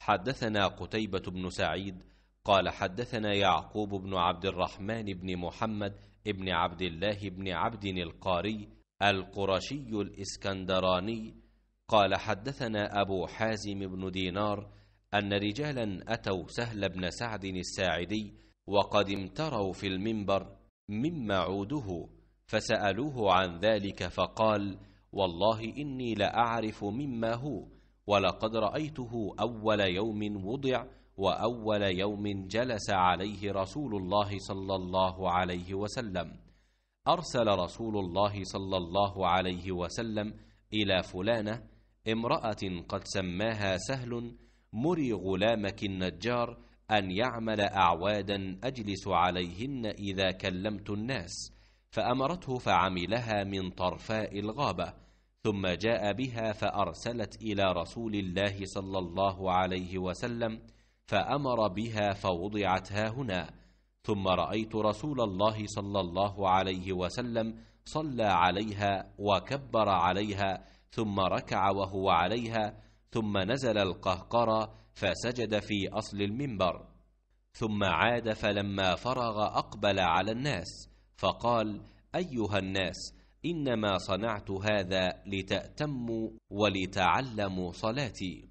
حدثنا قتيبة بن سعيد قال حدثنا يعقوب بن عبد الرحمن بن محمد بن عبد الله بن عبد القاري القرشي الإسكندراني قال حدثنا أبو حازم بن دينار أن رجالا أتوا سهل بن سعد الساعدي وقد امتروا في المنبر مما عوده فسألوه عن ذلك فقال والله إني لأعرف مما هو ولقد رأيته أول يوم وضع وأول يوم جلس عليه رسول الله صلى الله عليه وسلم أرسل رسول الله صلى الله عليه وسلم إلى فلانة امرأة قد سماها سهل مري غلامك النجار أن يعمل أعوادا أجلس عليهن إذا كلمت الناس فأمرته فعملها من طرفاء الغابة ثم جاء بها فارسلت الى رسول الله صلى الله عليه وسلم فامر بها فوضعت ها هنا ثم رايت رسول الله صلى الله عليه وسلم صلى عليها وكبر عليها ثم ركع وهو عليها ثم نزل القهقرى فسجد في اصل المنبر ثم عاد فلما فرغ اقبل على الناس فقال ايها الناس انما صنعت هذا لتاتموا ولتعلموا صلاتي